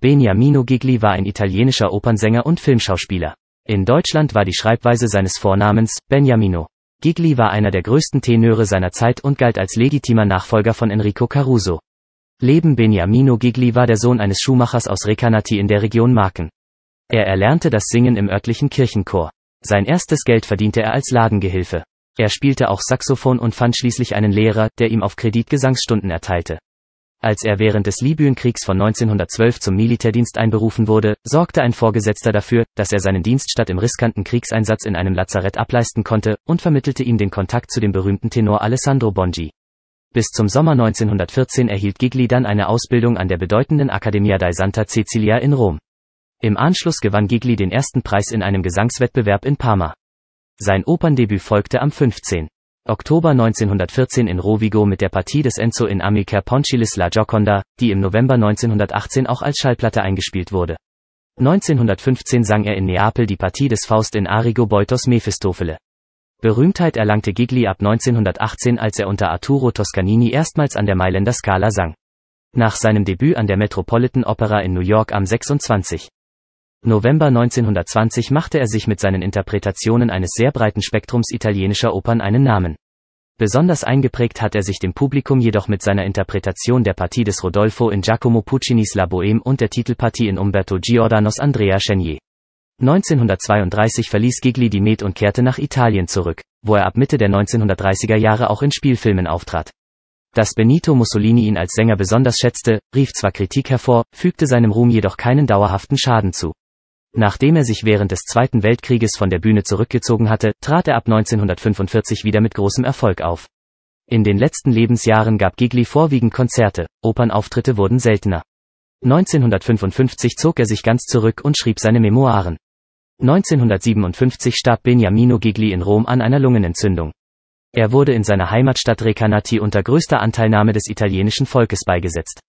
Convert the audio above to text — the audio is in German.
Beniamino Gigli war ein italienischer Opernsänger und Filmschauspieler. In Deutschland war die Schreibweise seines Vornamens Beniamino. Gigli war einer der größten Tenöre seiner Zeit und galt als legitimer Nachfolger von Enrico Caruso. Leben Beniamino Gigli war der Sohn eines Schuhmachers aus Recanati in der Region Marken. Er erlernte das Singen im örtlichen Kirchenchor. Sein erstes Geld verdiente er als Ladengehilfe. Er spielte auch Saxophon und fand schließlich einen Lehrer, der ihm auf Kredit Gesangsstunden erteilte. Als er während des Libyenkriegs von 1912 zum Militärdienst einberufen wurde, sorgte ein Vorgesetzter dafür, dass er seinen Dienst statt im riskanten Kriegseinsatz in einem Lazarett ableisten konnte, und vermittelte ihm den Kontakt zu dem berühmten Tenor Alessandro Bongi. Bis zum Sommer 1914 erhielt Gigli dann eine Ausbildung an der bedeutenden Accademia di Santa Cecilia in Rom. Im Anschluss gewann Gigli den ersten Preis in einem Gesangswettbewerb in Parma. Sein Operndebüt folgte am 15. Oktober 1914 in Rovigo mit der Partie des Enzo in Amica Poncilis La Gioconda, die im November 1918 auch als Schallplatte eingespielt wurde. 1915 sang er in Neapel die Partie des Faust in Arrigo Beutos Mephistophele. Berühmtheit erlangte Gigli ab 1918, als er unter Arturo Toscanini erstmals an der Mailänder Scala sang. Nach seinem Debüt an der Metropolitan Opera in New York am 26. November 1920 machte er sich mit seinen Interpretationen eines sehr breiten Spektrums italienischer Opern einen Namen. Besonders eingeprägt hat er sich dem Publikum jedoch mit seiner Interpretation der Partie des Rodolfo in Giacomo Puccinis La Boheme und der Titelpartie in Umberto Giordanos Andrea Chenier. 1932 verließ Gigli die Met und kehrte nach Italien zurück, wo er ab Mitte der 1930er Jahre auch in Spielfilmen auftrat. Dass Benito Mussolini ihn als Sänger besonders schätzte, rief zwar Kritik hervor, fügte seinem Ruhm jedoch keinen dauerhaften Schaden zu. Nachdem er sich während des Zweiten Weltkrieges von der Bühne zurückgezogen hatte, trat er ab 1945 wieder mit großem Erfolg auf. In den letzten Lebensjahren gab Gigli vorwiegend Konzerte, Opernauftritte wurden seltener. 1955 zog er sich ganz zurück und schrieb seine Memoiren. 1957 starb Beniamino Gigli in Rom an einer Lungenentzündung. Er wurde in seiner Heimatstadt Recanati unter größter Anteilnahme des italienischen Volkes beigesetzt.